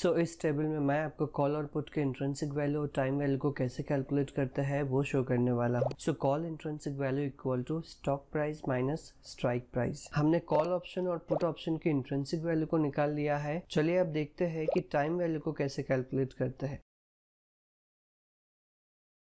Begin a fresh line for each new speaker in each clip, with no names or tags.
सो so, इस table में मैं आपको कॉल और पुट के इंट्रेंसिक वैल्यू और टाइम वैल्यू को कैसे कैलकुलेट करता है वो शो करने वाला हूँ so call intrinsic value equal to stock price minus strike price हमने कॉल ऑप्शन और पुट ऑप्शन की इंट्रेंसिक वैल्यू को निकाल लिया है चलिए अब देखते हैं कि टाइम वैल्यू को कैसे कैलकुलेट करते हैं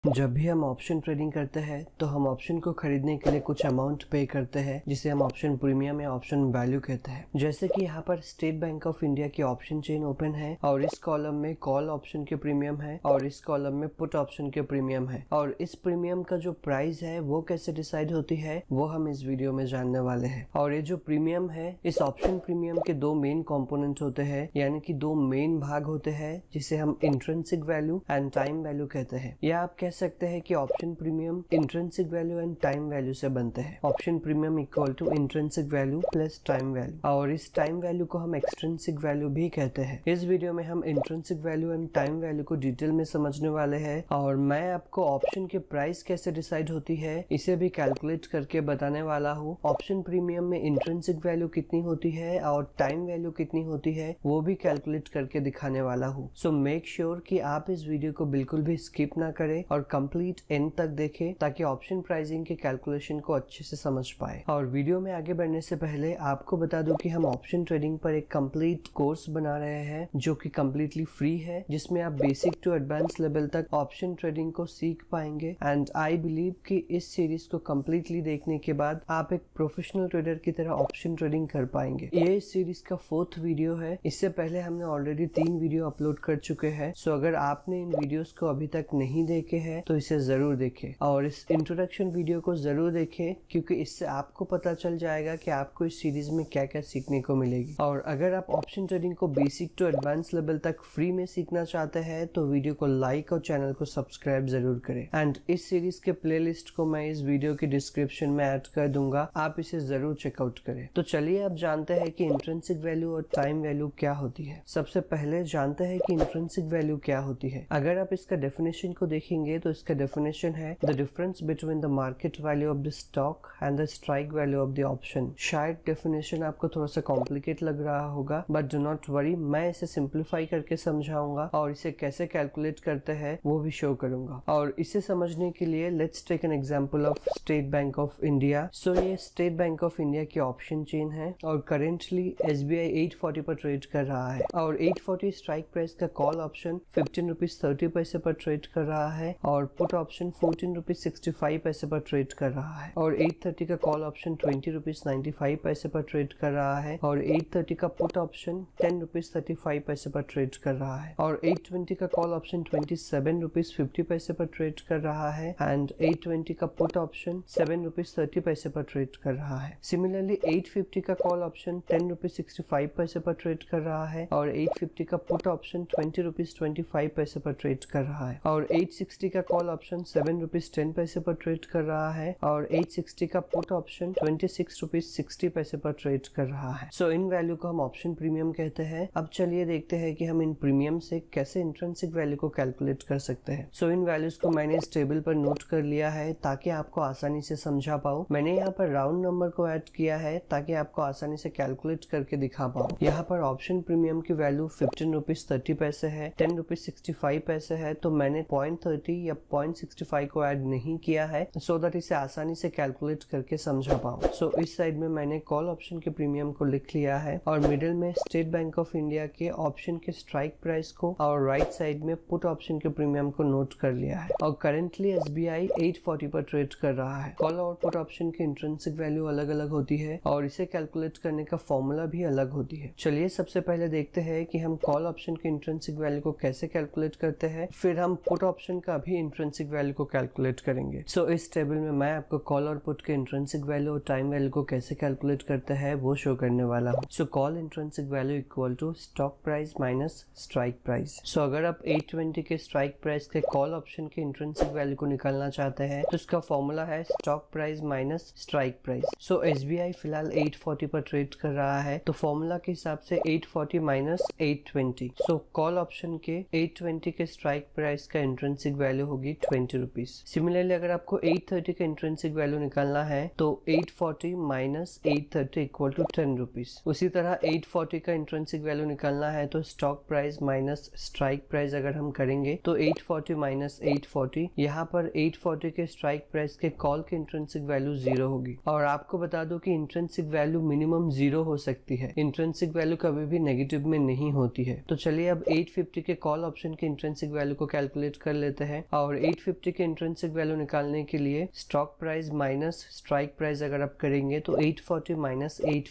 जब भी हम ऑप्शन ट्रेडिंग करते हैं तो हम ऑप्शन को खरीदने के लिए कुछ अमाउंट पे करते हैं जिसे हम ऑप्शन प्रीमियम या ऑप्शन वैल्यू कहते हैं जैसे कि यहाँ पर स्टेट बैंक ऑफ इंडिया की ऑप्शन चेन ओपन है और इस कॉलम में कॉल ऑप्शन के प्रीमियम है और इस कॉलम में पुट ऑप्शन के प्रीमियम है और इस प्रीमियम का जो प्राइस है वो कैसे डिसाइड होती है वो हम इस वीडियो में जानने वाले है और ये जो प्रीमियम है इस ऑप्शन प्रीमियम के दो मेन कॉम्पोनेंट होते हैं यानी की दो मेन भाग होते हैं जिसे हम intrinsic value and time value कहते हैं या आप सकते हैं कि option premium intrinsic value and time value से बनते हैं option premium equal to intrinsic value plus time value और इस टाइम वैल्यू को हम एक्सट्रेंसिक वैल्यू भी कहते हैं इस वीडियो में हम intrinsic value and time value को डिटेल में समझने वाले है और मैं आपको ऑप्शन की प्राइस कैसे डिसाइड होती है इसे भी कैलकुलेट करके बताने वाला हूँ ऑप्शन प्रीमियम में इंट्रेंसिक वैल्यू कितनी होती है और टाइम वैल्यू कितनी होती है वो भी कैलकुलेट करके दिखाने वाला हूँ सो मेक श्योर की आप इस वीडियो को बिल्कुल भी स्किप ना करें और और कंप्लीट एंड तक देखें ताकि ऑप्शन प्राइसिंग के कैलकुलेशन को अच्छे से समझ पाए और वीडियो में आगे बढ़ने से पहले आपको बता दूं कि हम ऑप्शन ट्रेडिंग पर एक कंप्लीट कोर्स बना रहे हैं जो कि कम्प्लीटली फ्री है जिसमें आप बेसिक टू एडवांस लेवल तक ऑप्शन ट्रेडिंग को सीख पाएंगे एंड आई बिलीव की इस सीरीज को कम्प्लीटली देखने के बाद आप एक प्रोफेशनल ट्रेडर की तरह ऑप्शन ट्रेडिंग कर पाएंगे ये इस सीरीज का फोर्थ वीडियो है इससे पहले हमने ऑलरेडी तीन वीडियो अपलोड कर चुके हैं सो अगर आपने इन वीडियोस को अभी तक नहीं देखे हैं है तो इसे जरूर देखें और इस इंट्रोडक्शन वीडियो को जरूर देखें क्योंकि इससे आपको पता चल जाएगा कि आपको इस सीरीज में क्या क्या सीखने को मिलेगी और अगर आप ऑप्शन ट्रेडिंग को बेसिक टू एडवांस लेवल तक फ्री में सीखना चाहते हैं तो वीडियो को लाइक और चैनल को सब्सक्राइब जरूर करें एंड इस सीरीज के प्ले को मैं इस वीडियो के डिस्क्रिप्शन में एड कर दूंगा आप इसे जरूर चेकआउट करें तो चलिए आप जानते हैं की इंट्रेंसिक वैल्यू और टाइम वैल्यू क्या होती है सबसे पहले जानते हैं कि इंट्रेंसिक वैल्यू क्या होती है अगर आप इसका डेफिनेशन को देखेंगे तो इसका डेफिनेशन है the difference between the market value of the stock and the strike value of the option शायद डेफिनेशन आपको थोड़ा सा कॉम्प्लिकेट लग रहा होगा बट डो नॉट वरी मैं इसे सिंप्लीफाई करके समझाऊंगा और इसे कैसे कैलकुलेट करते हैं वो भी शो करूंगा और इसे समझने के लिए let's take an example of State bank of India so ये स्टेट बैंक ऑफ इंडिया की ऑप्शन चेन है और currently S B I eight forty पर ट्रेड कर रहा है और एट फोर्टी स्ट्राइक प्राइस का call option fifteen rupees thirty पैसे पर ट्रेड कर रहा है और put option fourteen rupees sixty five पैसे पर ट्रेड कर रहा है और एट थर्टी का call option twenty rupees ninety five पैसे पर ट्रेड कर रहा है और एट थर्टी का put option ten rupees thirty five पैसे पर ट्रेड कर रहा है और एट ट्वेंटी का call option twenty seven rupees fifty पैसे पर ट्रेड कर रहा है एंड एट ट्वेंटी का put option seven rupees thirty पैसे पर ट्रेड कर रहा है सिमिलरली एट फिफ्टी का call option ten rupees sixty five पैसे पर ट्रेड कर रहा है और एट फिफ्टी का put option twenty rupees twenty five पैसे पर ट्रेड कर रहा है और एट सिक्सटी का call option seven rupees ten पैसे पर ट्रेड कर रहा है और एट सिक्सटी का put option twenty six rupees sixty पैसे पर ट्रेड कर रहा है सो so, इन वैल्यू को हम ऑप्शन प्रीमियम कहते हैं अब चलिए देखते हैं कि हम इन प्रीमियम से कैसे इंट्रेंसिक वैल्यू को कैलकुलेट कर सकते हैं सो so, इन वैल्यूज को मैंने इस टेबल पर नोट कर लिया है ताकि आपको आसानी से समझा पाऊँ मैंने यहाँ पर राउंड नंबर को एड किया है ताकि आपको आसानी से कैलकुलेट करके दिखा पाऊँ यहाँ पर ऑप्शन प्रीमियम की वैल्यू फिफ्टीन रुपीज थर्टी पैसे है टेन रुपीज सिक्सटी फाइव पैसे है तो मैंने पॉइंट थर्टी या 0.65 को एड नहीं किया है सो so दैट इसे आसानी से कैलकुलेट करके समझा पाऊँ सो so, इस साइड में मैंने कॉल ऑप्शन के प्रीमियम को लिख लिया है और मिडिल में स्टेट बैंक ऑफ इंडिया के ऑप्शन के स्ट्राइक प्राइस को और राइट right साइड में पुट ऑप्शन के प्रीमियम को नोट कर लिया है और करेंटली एस बी आई पर ट्रेड कर रहा है कॉल और पुट ऑप्शन की इंट्रेंसिक वैल्यू अलग अलग होती है और इसे कैलकुलेट करने का फॉर्मूला भी अलग होती है चलिए सबसे पहले देखते हैं कि हम कॉल ऑप्शन के इंट्रेंसिक वैल्यू को कैसे कैलकुलेट करते हैं फिर हम पुट ऑप्शन का भी भी इंट्रेंसिक वैल्यू को कैलकुलेट करेंगे सो so, इस टेबल में मैं आपको कॉल और पुट के इंट्रेंसिक वैल्यू और टाइम वैल्यू को कैसे कैलकुलेट करता है वो शो करने वाला हूँ so call intrinsic value equal to stock price minus strike price so अगर आप एट ट्वेंटी के स्ट्राइक प्राइस के कॉल ऑप्शन के इंट्रेंसिक वैल्यू को निकालना चाहते हैं तो इसका फॉर्मूला है stock price minus strike price so एस फिलहाल एट पर ट्रेड कर रहा है तो फॉर्मूला के हिसाब से 840 माइनस 820 सो कॉल ऑप्शन के 820 के स्ट्राइक प्राइस का इंट्रेंसिक वैल्यू वैल्यू होगी ट्वेंटी रुपीज सिमिलरली अगर आपको एट थर्टी का इंट्रेंसिक वैल्यू निकालना है तो eight forty minus eight thirty equal to ten rupees उसी तरह एट फोर्टी का इंट्रेंसिक वैल्यू निकालना है तो stock price minus strike price अगर हम करेंगे तो eight forty minus eight forty यहाँ पर एट फोर्टी के स्ट्राइक प्राइस के कॉल के इंट्रेंसिक वैल्यू जीरो होगी और आपको बता दो कि इंट्रेंसिक वैल्यू मिनिमम जीरो हो सकती है इंट्रेंसिक वैल्यू कभी भी नेगेटिव में नहीं होती है तो चलिए अब एट फिफ्टी के कॉल ऑप्शन के इंट्रेंसिक वैल्यू को कैलकुलेट कर लेते हैं और 850 के इंट्रेंसिक वैल्यू निकालने के लिए stock price minus strike price अगर आप करेंगे तो 840 minus eight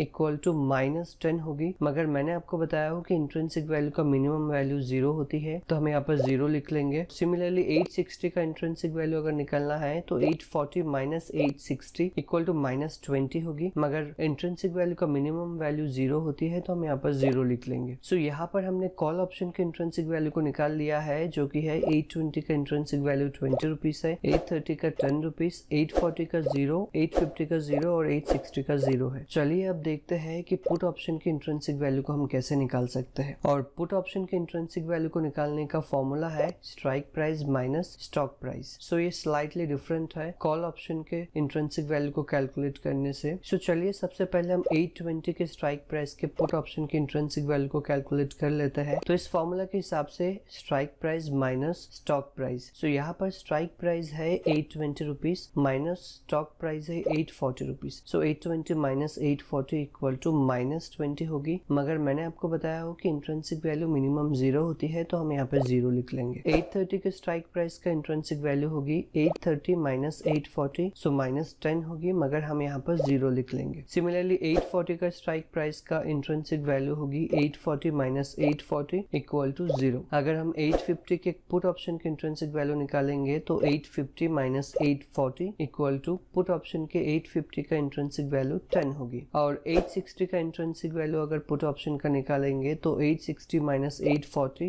equal to minus ten होगी मगर मैंने आपको बताया हो कि इंट्रेंसिक वैल्यू का मिनिमम वैल्यू जीरो होती है तो हम यहाँ पर जीरो लिख लेंगे सिमिलरली 860 का इंट्रेंसिक वैल्यू अगर निकालना है तो 840 minus 860 equal to minus twenty होगी मगर इंट्रेंसिक वैल्यू का मिनिमम वैल्यू जीरो होती है तो हम यहाँ पर जीरो लिख लेंगे सो so, यहाँ पर हमने कॉल ऑप्शन के इंट्रेंसिक वैल्यू को निकाल लिया है जो की है एट थर्टी का इंट्रेंसिक वैल्यू ट्वेंटी रुपीज है एट थर्टी का टेन रुपीज एट फोर्टी का जीरो एट फिफ्टी का जीरो और एट सिक्सटी का जीरो है चलिए अब देखते हैं कि पुट ऑप्शन के इंट्रेंसिक वैल्यू को हम कैसे निकाल सकते हैं और पुट ऑप्शन के इंट्रेंसिक वैल्यू को निकालने का फॉर्मूला है strike price minus stock price so ये स्लाइटली डिफरेंट है कॉल ऑप्शन के इंट्रेंसिक वैल्यू को कैलकुलेट करने से सो so चलिए सबसे पहले हम एट ट्वेंटी के स्ट्राइक प्राइस के पुट ऑप्शन के इंट्रेंसिक वैल्यू को कैलकुलेट कर लेते हैं तो इस फॉर्मूला के हिसाब से strike price minus stock stock price so यहाँ पर स्ट्राइक प्राइस है eight twenty rupees minus stock price है eight forty rupees so eight twenty minus eight forty equal to minus twenty होगी मगर मैंने आपको बताया हो कि इंट्रेंसिक वैल्यू मिनिमम जीरो होती है तो हम यहाँ पर जीरो लिख लेंगे एट थर्टी के स्ट्राइक प्राइस का इंट्रेंसिक वैल्यू होगी eight thirty minus eight forty so minus ten होगी मगर हम यहाँ पर जीरो लिख लेंगे सिमिलरली एट फोर्टी का स्ट्राइक प्राइस का इंट्रेंसिक वैल्यू होगी eight forty minus eight forty equal to zero अगर हम एट फिफ्टी के पुट ऑप्शन के इंट्रेंसिक वैल्यू निकालेंगे तो 850 fifty minus eight equal to put option के 850 का इंट्रेंसिक वैल्यू 10 होगी और 860 का इंट्रेंसिक वैल्यू अगर पुट ऑप्शन का निकालेंगे तो 860 sixty minus eight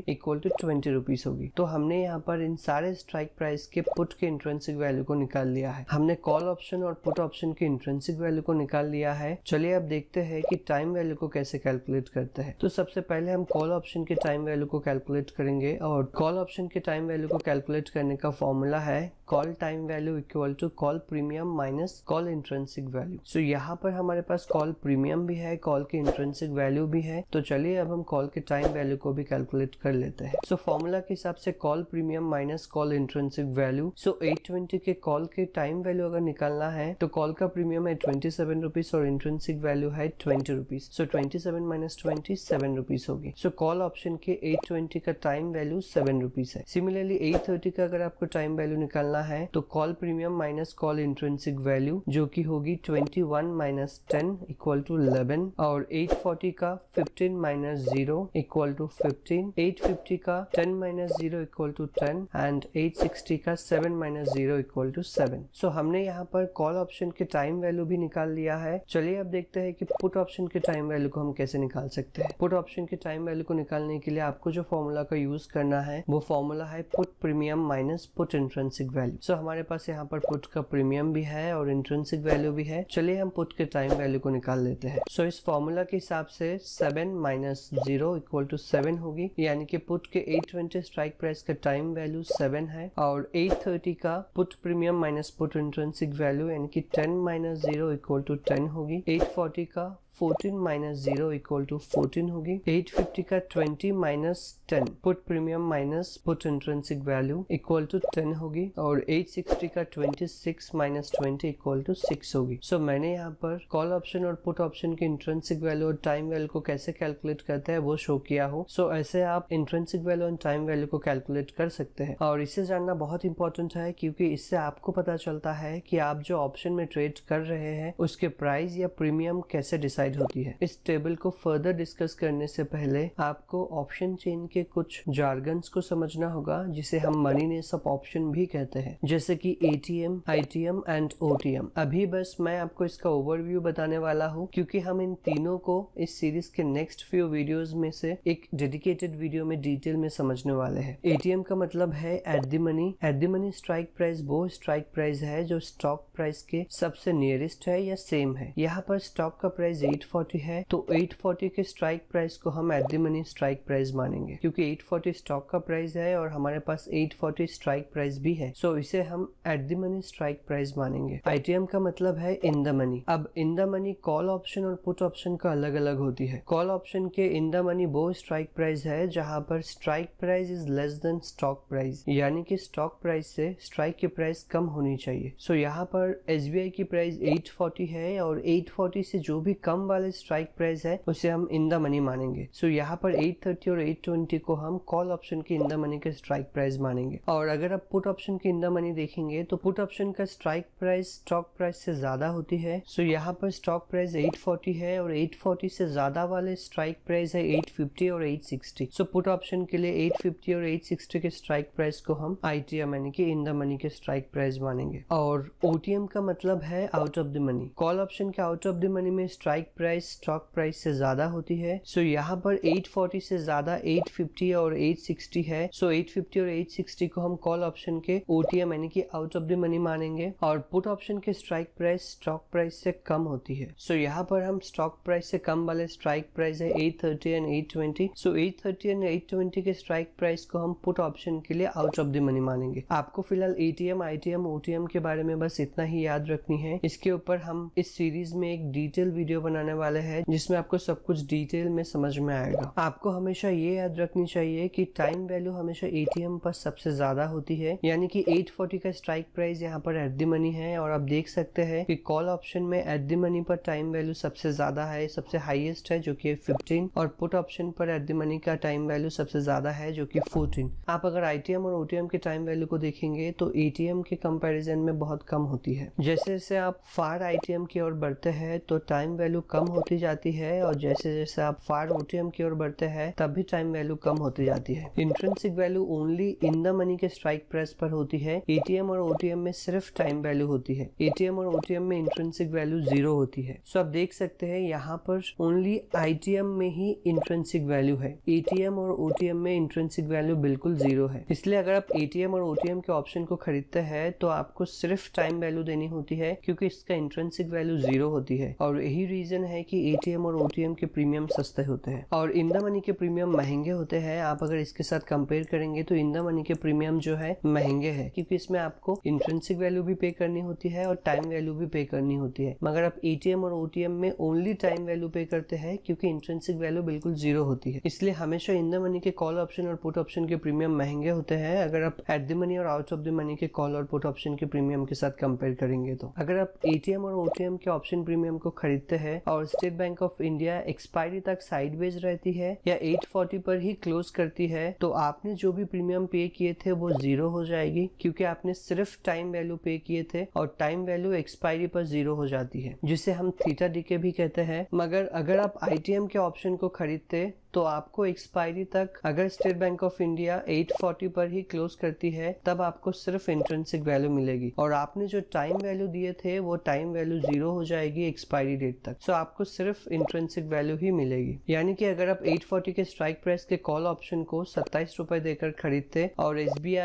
equal to twenty rupees होगी तो हमने यहाँ पर इन सारे स्ट्राइक प्राइस के पुट के इंट्रेंसिक वैल्यू को निकाल लिया है हमने कॉल ऑप्शन और पुट ऑप्शन के इंट्रेंसिक वैल्यू को निकाल लिया है चलिए अब देखते हैं कि टाइम वैल्यू को कैसे कैलकुलेट करते हैं तो सबसे पहले हम कॉल ऑप्शन के टाइम वैल्यू को कैलकुलेट करेंगे और कॉल ऑप्शन के टाइम वैल्यू को कैलकुलेट करने का फॉर्मूला है call time value equal to call premium minus call intrinsic value so यहाँ पर हमारे पास कॉल प्रीमियम भी है कॉल की इंट्रेंसिक वैल्यू भी है तो चलिए अब हम कॉल के टाइम वैल्यू को भी कैलकुलेट कर लेते हैं सो फॉर्मूला के हिसाब से call premium minus call intrinsic value so eight twenty के कॉल के टाइम वैल्यू अगर निकालना है तो कॉल का प्रीमियम है ट्वेंटी सेवन रुपीज और इंट्रेंसिक वैल्यू है twenty rupees so twenty seven minus twenty seven rupees होगी सो कॉल ऑप्शन के एट ट्वेंटी का टाइम वैल्यू सेवन रुपीज है सिमिलरली एट थर्टी का अगर आपको टाइम वैल्यू निकालना है तो call premium minus call intrinsic value जो कि होगी twenty one minus ten equal to eleven और एट फोर्टी का fifteen minus zero equal to fifteen eight fifty का ten minus zero equal to ten and eight sixty का seven minus zero equal to seven so हमने यहाँ पर call option के time value भी निकाल लिया है चलिए अब देखते हैं कि पुट ऑप्शन के टाइम वैल्यू को हम कैसे निकाल सकते हैं पुट ऑप्शन के टाइम वैल्यू को निकालने के लिए आपको जो फॉर्मूला का यूज करना है वो फॉर्मूला है put put premium minus put intrinsic value so हमारे पास यहाँ पर पुट का प्रीमियम भी है और इंट्रेंसिक वैल्यू भी है चलिए हम पुट के टाइम वैल्यू को निकाल लेते हैं सो so, इस फॉर्मूला के हिसाब से seven minus zero equal to seven होगी यानी कि पुट के एट ट्वेंटी स्ट्राइक प्राइस का टाइम वैल्यू सेवन है और एट थर्टी का put premium minus put intrinsic value यानी कि ten minus zero equal to ten होगी एट फोर्टी का 14 minus zero equal to fourteen होगी 850 का 20 minus ten put premium minus put intrinsic value equal to 10 होगी और 860 का 26 minus twenty equal to six होगी सो so, मैंने यहाँ पर कॉल ऑप्शन और पुट ऑप्शन की इंट्रेंसिक वैल्यू और टाइम वैल्यू को कैसे कैलकुलेट करता है वो शो किया हो सो so, ऐसे आप इंट्रेंसिक वैल्यू और टाइम वैल्यू को कैलकुलेट कर सकते हैं और इसे जानना बहुत इंपॉर्टेंट है क्योंकि इससे आपको पता चलता है कि आप जो ऑप्शन में ट्रेड कर रहे हैं उसके प्राइस या प्रीमियम कैसे डिसाइड डिसाइड होती है इस टेबल को फर्दर डिस्कस करने से पहले आपको ऑप्शन चेन के कुछ जार्गन्स को समझना होगा जिसे हम मनी ने सब ऑप्शन भी कहते हैं जैसे कि एटीएम आईटीएम एंड ओटीएम अभी बस मैं आपको इसका ओवरव्यू बताने वाला हूँ क्योंकि हम इन तीनों को इस सीरीज के नेक्स्ट फ्यू वीडियो में से एक डेडिकेटेड वीडियो में डिटेल में समझने वाले है एटीएम का मतलब है at the money at the money strike price वो स्ट्राइक प्राइस है जो स्टॉक प्राइस के सबसे नियरेस्ट है या सेम है यहाँ पर स्टॉक का प्राइस 840 है तो 840 के स्ट्राइक प्राइस को हम at the money strike price मानेंगे क्योंकि 840 स्टॉक का प्राइस है और हमारे पास 840 स्ट्राइक प्राइस भी है सो so इसे हम at the money strike price मानेंगे आईटीएम का मतलब है इन द मनी अब in the money call option और पुट ऑप्शन का अलग अलग होती है कॉल ऑप्शन के इन द मनी वो स्ट्राइक प्राइस है जहाँ पर strike price is less than stock price यानी कि स्टॉक प्राइस से स्ट्राइक की प्राइस कम होनी चाहिए सो so, यहाँ पर एस की प्राइस 840 है और 840 से जो भी कम वाले स्ट्राइक प्राइस है उसे हम इन द मनी मानेंगे सो so, यहाँ पर 830 और 820 को हम कॉल ऑप्शन की इन द मनी के स्ट्राइक प्राइस मानेंगे और अगर आप पुट ऑप्शन की इन द मनी देखेंगे तो पुट ऑप्शन का स्ट्राइक प्राइस स्टॉक प्राइस से ज्यादा होती है सो so, यहाँ पर स्टॉक प्राइस 840 है और 840 से ज्यादा वाले स्ट्राइक प्राइस है 850 और 860 सो पुट ऑप्शन के लिए 850 और 860 के स्ट्राइक प्राइस को हम आईटीएम यानी कि इन द मनी के स्ट्राइक प्राइस मानेंगे और ओटीएम का मतलब है out of the money call option के आउट ऑफ द मनी में स्ट्राइक प्राइस स्टॉक प्राइस से ज्यादा होती है सो so, यहाँ पर 840 से ज्यादा 850 और 860 है सो so, 850 और 860 को हम कॉल ऑप्शन के ओटीएम यानी कि आउट ऑफ द मनी मानेंगे और पुट ऑप्शन के स्ट्राइक प्राइस स्टॉक प्राइस से कम होती है सो so, यहाँ पर हम स्टॉक प्राइस से कम वाले स्ट्राइक प्राइस है eight thirty and eight twenty so at thirty and eight twenty के स्ट्राइक प्राइस को हम पुट ऑप्शन के लिए आउट ऑफ द मनी मानेंगे आपको फिलहाल एटीएम आईटीएम ओटीएम के बारे में बस इतना ही याद रखनी है इसके ऊपर हम इस सीरीज में एक डिटेल वीडियो बनाने आने वाले हैं जिसमें आपको सब कुछ डिटेल में समझ में आएगा आपको हमेशा ये याद रखनी चाहिए कि टाइम वैल्यू हमेशा एटीएम पर सबसे ज्यादा होती है यानी कि 840 का स्ट्राइक प्राइस यहाँ पर एट दी मनी है और आप देख सकते हैं कि कॉल ऑप्शन में एट दी मनी पर टाइम वैल्यू सबसे ज्यादा है सबसे हाइएस्ट है जो की फिफ्टीन और पुट ऑप्शन पर एट दी मनी का टाइम वैल्यू सबसे ज्यादा है जो की फोर्टीन आप अगर आई और ओटीएम के टाइम वैल्यू को देखेंगे तो एटीएम के कंपेरिजन में बहुत कम होती है जैसे जैसे आप फार आई की ओर बढ़ते हैं तो टाइम वैल्यू कम होती जाती है और जैसे जैसे आप फार ओटीएम की ओर बढ़ते हैं तब भी टाइम वैल्यू कम होती जाती है intrinsic value only in the money के स्ट्राइक प्राइस पर होती है एटीएम और ओटीएम में सिर्फ टाइम वैल्यू होती है एटीएम और ओटीएम में इंट्रेंसिक वैल्यू जीरो होती है सो आप देख सकते हैं यहाँ पर ओनली आईटीएम में ही इंट्रेंसिक वैल्यू है एटीएम और ओटीएम में इंट्रेंसिक वैल्यू बिल्कुल जीरो है इसलिए अगर आप एटीएम और ओटीएम के ऑप्शन को खरीदते हैं तो आपको सिर्फ टाइम वैल्यू देनी होती है क्योंकि इसका इंट्रेंसिक वैल्यू जीरो होती है और यही रीजन रीज़न है कि एटीएम और ओटीएम के प्रीमियम सस्ते होते हैं और इंदा मनी के प्रीमियम महंगे होते हैं आप अगर इसके साथ कंपेयर करेंगे तो इंदा मनी के प्रीमियम जो है महंगे है क्योंकि इसमें आपको इंट्रेंसिक वैल्यू भी पे करनी होती है और टाइम वैल्यू भी पे करनी होती है मगर आप एटीएम और ओटीएम में ओनली टाइम वैल्यू पे करते हैं क्योंकि इंट्रेंसिक वैल्यू बिल्कुल जीरो होती है इसलिए हमेशा इंदा मनी के कॉल ऑप्शन और पुट ऑप्शन के प्रीमियम महंगे होते हैं अगर आप एट द मनी और आउट ऑफ द मनी के कॉल और पुट ऑप्शन के प्रीमियम के साथ कंपेयर करेंगे तो अगर आप एटीएम और ओटीएम के ऑप्शन प्रीमियम को खरीदते हैं और State bank of India expiry तक साइडवेज रहती है या 840 पर ही क्लोज करती है तो आपने जो भी प्रीमियम पे किए थे वो जीरो हो जाएगी क्योंकि आपने सिर्फ टाइम वैल्यू पे किए थे और टाइम वैल्यू एक्सपायरी पर जीरो हो जाती है जिसे हम थीटा डीके भी कहते हैं मगर अगर आप आई के ऑप्शन को खरीदते तो आपको एक्सपायरी तक अगर स्टेट बैंक ऑफ इंडिया 840 पर ही क्लोज करती है तब आपको सिर्फ इंट्रेंसिक वैल्यू मिलेगी और आपने जो टाइम वैल्यू दिए थे वो टाइम वैल्यू जीरो हो जाएगी एक्सपायरी डेट तक सो आपको सिर्फ इंट्रेंसिक वैल्यू ही मिलेगी यानी कि अगर आप 840 के स्ट्राइक प्राइस के कॉल ऑप्शन को सत्ताईस रुपए देकर खरीदते और एस बी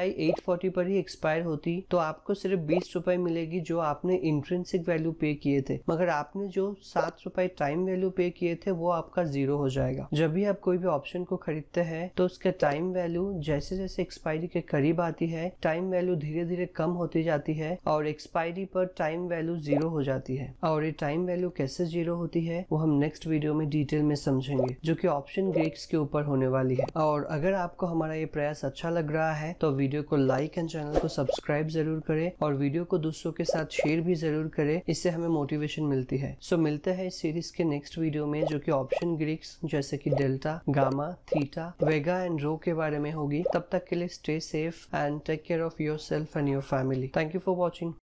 पर ही एक्सपायर होती तो आपको सिर्फ बीस रुपए मिलेगी जो आपने इंट्रेंसिक वैल्यू पे किए थे मगर आपने जो सात रुपए टाइम वैल्यू पे किए थे वो आपका जीरो हो जाएगा जब भी आप आप कोई भी ऑप्शन को खरीदते हैं तो उसका टाइम वैल्यू जैसे जैसे एक्सपायरी के करीब आती है टाइम वैल्यू धीरे धीरे कम होती जाती है और एक्सपायरी पर टाइम वैल्यू जीरो हो जाती है और ये टाइम वैल्यू कैसे जीरो होती है वो हम नेक्स्ट वीडियो में डिटेल में समझेंगे जो की ऑप्शन ग्रेड्स के ऊपर होने वाली है और अगर आपको हमारा ये प्रयास अच्छा लग रहा है तो वीडियो को लाइक एंड चैनल को सब्सक्राइब जरूर करें और वीडियो को दूसरों के साथ शेयर भी जरूर करें इससे हमें मोटिवेशन मिलती है सो so, मिलते हैं इस सीरीज के नेक्स्ट वीडियो में जो कि ऑप्शन ग्रीक्स जैसे कि delta delta gamma theta vega and rho के बारे में होगी तब तक के लिए stay safe and take care of yourself and your family thank you for watching